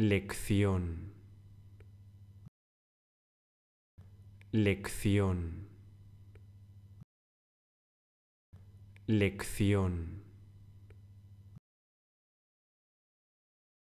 Lección. Lección. Lección.